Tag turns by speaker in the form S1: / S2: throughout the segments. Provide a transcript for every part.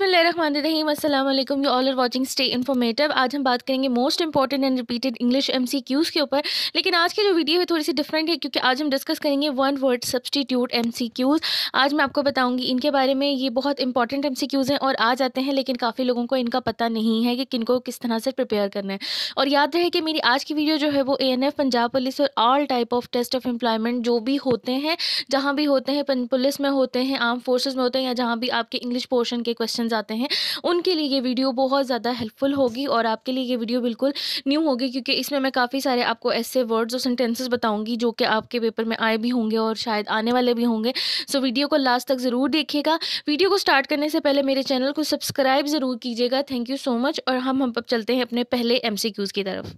S1: बिसमीम you all are watching stay informative आज हम बात करेंगे most important and repeated English MCQs के ऊपर लेकिन आज की जो वीडियो है थोड़ी सी डिफरेंट है क्योंकि आज हम डिस्कस करेंगे वन वर्ड सब्सटीट्यूट एमसीक्यूज़ आज मैं आपको बताऊंगी इनके बारे में ये बहुत इंपॉर्टेंट एमसीक्यूज़ हैं और आ जाते हैं लेकिन काफ़ी लोगों को इनका पता नहीं है कि किनको किस तरह से प्रिपेयर करना है और याद रहे कि मेरी आज की वीडियो जो है वो ए पंजाब पुलिस और all type of test of employment जो भी होते हैं जहाँ भी होते हैं पुलिस में होते हैं आर्म फोर्सेज में होते हैं या जहाँ भी आपके इंग्लिश पोर्शन के क्वेश्चन जाते हैं उनके लिए ये वीडियो बहुत ज़्यादा हेल्पफुल होगी और आपके लिए ये वीडियो बिल्कुल न्यू होगी क्योंकि इसमें मैं काफ़ी सारे आपको ऐसे वर्ड्स और सेंटेंसेस बताऊँगी जो कि आपके पेपर में आए भी होंगे और शायद आने वाले भी होंगे सो वीडियो को लास्ट तक ज़रूर देखिएगा वीडियो को स्टार्ट करने से पहले मेरे चैनल को सब्सक्राइब ज़रूर कीजिएगा थैंक यू सो मच और हम हम चलते हैं अपने पहले एम की तरफ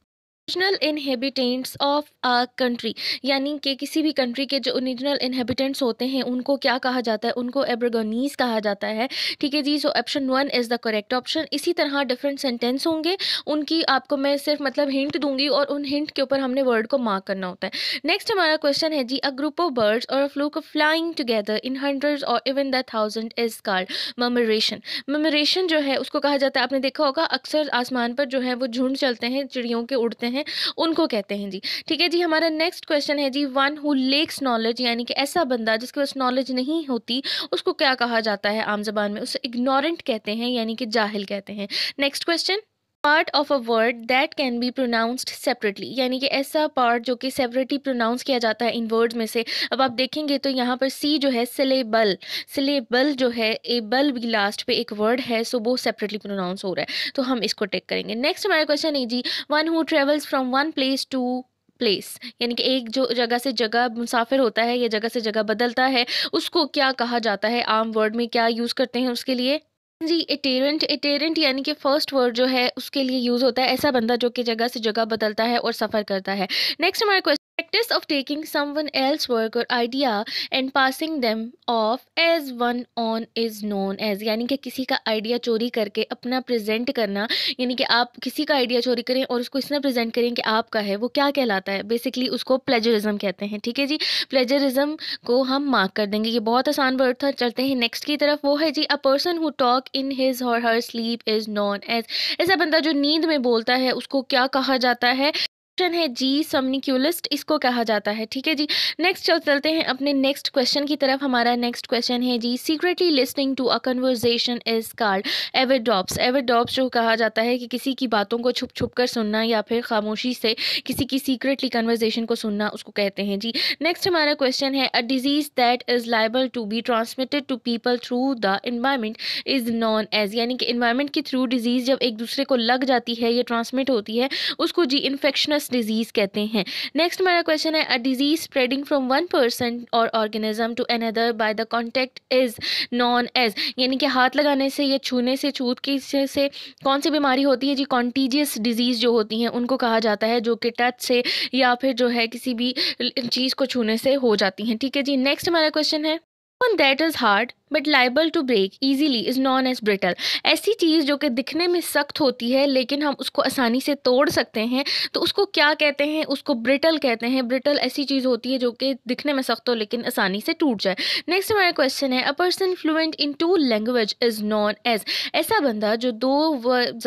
S1: original inhabitants of a country यानी कि किसी भी कंट्री के जो ओरिजिनल इनहेबिटेंट्स होते हैं उनको क्या कहा जाता है उनको एब्रगोनीस कहा जाता है ठीक है जी so option one is the correct option इसी तरह डिफरेंट सेंटेंस होंगे उनकी आपको मैं सिर्फ मतलब हिंट दूंगी और उन हिंट के ऊपर हमने वर्ड को मार्क करना होता है नेक्स्ट हमारा क्वेश्चन है जी a group of birds or flock को flying together in hundred or even the thousand is called murmuration murmuration जो है उसको कहा जाता है आपने देखा होगा अक्सर आसमान पर जो है वो झुंड चलते हैं चिड़ियों के उड़ते हैं हैं उनको कहते हैं जी ठीक है जी हमारा नेक्स्ट क्वेश्चन है जी वन हु लेक्स नॉलेज यानी कि ऐसा बंदा जिसके पास नॉलेज नहीं होती उसको क्या कहा जाता है आम जबान में उसे इग्नोरेंट कहते हैं यानी कि जाहिल कहते हैं next question part of a word that can be pronounced separately यानी कि ऐसा पार्ट जो कि सेपरेटली प्रोनाउंस किया जाता है इन वर्ड्स में से अब आप देखेंगे तो यहाँ पर सी जो है सिलेबल सिलेबल जो है ए बल भी लास्ट पे एक वर्ड है सो वो सेपरेटली प्रोनाउंस हो रहा है तो हम इसको टेक करेंगे नेक्स्ट हमारा क्वेश्चन है जी one who travels from one place to place यानी कि एक जो जगह से जगह मुसाफिर होता है या जगह से जगह बदलता है उसको क्या कहा जाता है आम वर्ड में क्या यूज़ करते हैं उसके लिए जी एटेरेंट एटेरेंट यानी कि फर्स्ट वर्ड जो है उसके लिए यूज़ होता है ऐसा बंदा जो कि जगह से जगह बदलता है और सफ़र करता है नेक्स्ट हमारे question practice of taking someone else's work or idea and passing them off as one on is known as यानी कि किसी का आइडिया चोरी करके अपना प्रेजेंट करना यानी कि आप किसी का आइडिया चोरी करें और उसको इसमें प्रेजेंट करें कि आपका है वो क्या कहलाता है बेसिकली उसको प्लेजरिज्म कहते हैं ठीक है जी प्लेजरिज्म को हम मार्क कर देंगे ये बहुत आसान वर्ड था चलते हैं नेक्स्ट की तरफ वो है जी a person who talk in his or her sleep is known as ऐसा बंदा जो नींद में बोलता है उसको क्या कहा जाता है ऑप्शन है जी समनिक्यूलिस्ट इसको कहा जाता है ठीक है जी नेक्स्ट चलते हैं अपने नेक्स्ट क्वेश्चन की तरफ हमारा नेक्स्ट क्वेश्चन है जी secretly listening to a conversation is called eavesdrops eavesdrops जो कहा जाता है कि किसी की बातों को छुप छुप कर सुनना या फिर खामोशी से किसी की सीक्रेटली कन्वर्जेशन को सुनना उसको कहते हैं जी नेक्स्ट हमारा क्वेश्चन है a disease that is liable to be transmitted to people through the environment is known as यानी कि इन्वायरमेंट के थ्रू डिजीज़ जब एक दूसरे को लग जाती है या ट्रांसमिट होती है उसको जी इन्फेक्शनस कंटीन्यूस डिजीज़ कहते हैं नेक्स्ट हमारा क्वेश्चन है a disease spreading from one person or organism to another by the contact is known as यानी कि हाथ लगाने से या छूने से छूत की से कौन सी बीमारी होती है जी कॉन्टीजियस डिजीज़ जो होती हैं उनको कहा जाता है जो कि टच से या फिर जो है किसी भी चीज़ को छूने से हो जाती हैं ठीक है जी नेक्स्ट हमारा क्वेश्चन है one that is hard but liable to break easily is known as brittle ऐसी चीज़ जो कि दिखने में सख्त होती है लेकिन हम उसको आसानी से तोड़ सकते हैं तो उसको क्या कहते हैं उसको ब्रिटल कहते हैं ब्रिटल ऐसी चीज़ होती है जो कि दिखने में सख्त हो लेकिन आसानी से टूट जाए नेक्स्ट हमारा क्वेश्चन है a person fluent in two language is known as ऐसा बंदा जो दो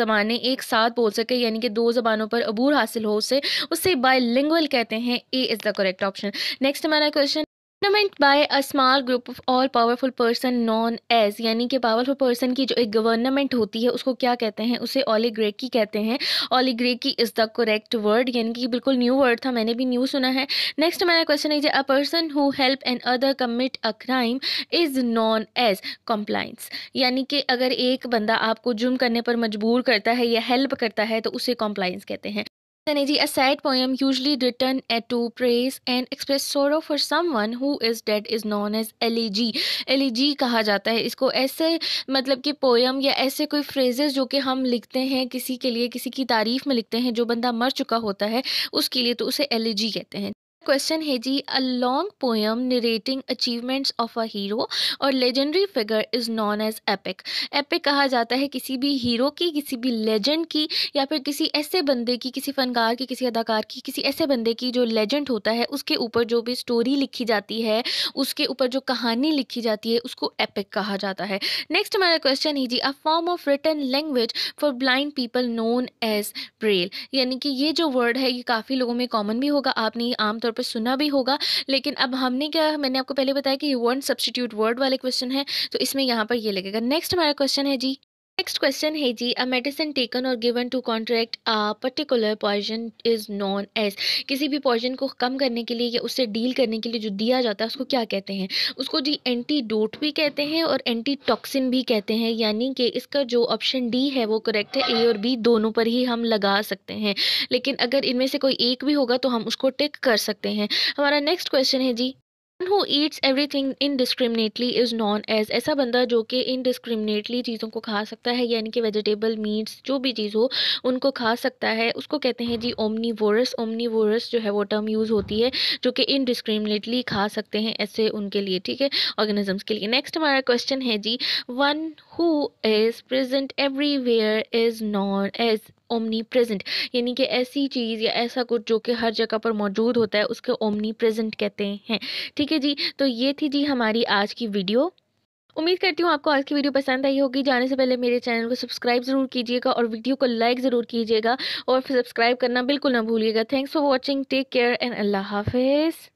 S1: ज़बानें एक साथ बोल सके यानी कि दो ज़बानों पर अबूर हासिल हो उसे उसे बाय कहते हैं A is the correct option next हमारा question government by a small group of all powerful person known as यानी कि पावरफुल पर्सन की जो एक गवर्नमेंट होती है उसको क्या कहते हैं उसे ओलीग्रेकी कहते हैं oligarchy is the correct word यानी कि बिल्कुल न्यू वर्ड था मैंने भी न्यू सुना है नेक्स्ट हमारा क्वेश्चन है a person who help another commit a crime is known as compliance यानी कि अगर एक बंदा आपको जुर्म करने पर मजबूर करता है या हेल्प करता है तो उसे कॉम्प्लाइंस कहते हैं Saneji, a sad poem usually written to praise and express sorrow for someone who is dead is known as elegy. Elegy कहा जाता है इसको ऐसे मतलब कि पोएम या ऐसे कोई फ्रेजेस जो कि हम लिखते हैं किसी के लिए किसी की तारीफ़ में लिखते हैं जो बंदा मर चुका होता है उसके लिए तो उसे एलिजी कहते हैं क्वेश्चन है जी a long poem narrating achievements of a hero or legendary figure is known as epic epic कहा जाता है किसी भी हीरो की किसी भी लेजेंड की या फिर किसी ऐसे बंदे की किसी फनकार की किसी अदाकार की किसी ऐसे बंदे की जो लेजेंड होता है उसके ऊपर जो भी स्टोरी लिखी जाती है उसके ऊपर जो कहानी लिखी जाती है उसको एपिक कहा जाता है नेक्स्ट हमारा क्वेश्चन है जी a form of written language for blind people known as Braille यानी कि ये जो वर्ड है ये काफ़ी लोगों में कॉमन भी होगा आपने आमतौर पे सुना भी होगा लेकिन अब हमने क्या मैंने आपको पहले बताया कि वॉन्ट सब्सटीट्यूट वर्ड वाले क्वेश्चन है तो इसमें यहाँ पर ये लगेगा नेक्स्ट हमारा क्वेश्चन है जी नेक्स्ट क्वेश्चन है जी a medicine taken or given to contract a particular poison is known as किसी भी पॉइजन को कम करने के लिए या उससे डील करने के लिए जो दिया जाता है उसको क्या कहते हैं उसको जी एंटीडोट भी कहते हैं और एंटी टॉक्सिन भी कहते हैं यानी कि इसका जो ऑप्शन डी है वो करेक्ट है ए और बी दोनों पर ही हम लगा सकते हैं लेकिन अगर इनमें से कोई एक भी होगा तो हम उसको टेक कर सकते हैं हमारा नेक्स्ट क्वेश्चन है जी one who eats thing indiscriminately is known as ऐसा बंदा जो कि इनडिस्क्रिमिनेटली चीज़ों को खा सकता है यानी कि वेजिटेबल मीट्स जो भी चीज़ हो उनको खा सकता है उसको कहते हैं जी ओमनी ओमनी वोरस जो है वो टर्म यूज़ होती है जो कि इनडिस्क्रिमिनेटली खा सकते हैं ऐसे उनके लिए ठीक है ऑर्गेनिजम्स के लिए नेक्स्ट हमारा क्वेश्चन है जी one who is every everywhere is known as omnipresent यानी कि ऐसी चीज़ या ऐसा कुछ जो कि हर जगह पर मौजूद होता है उसके ओमनी प्रेजेंट कहते हैं ठीक है जी तो ये थी जी हमारी आज की वीडियो उम्मीद करती हूँ आपको आज की वीडियो पसंद आई होगी जाने से पहले मेरे चैनल को सब्सक्राइब ज़रूर कीजिएगा और वीडियो को लाइक ज़रूर कीजिएगा और सब्सक्राइब करना बिल्कुल ना भूलिएगा thanks for watching take care and अल्लाह हाफिज़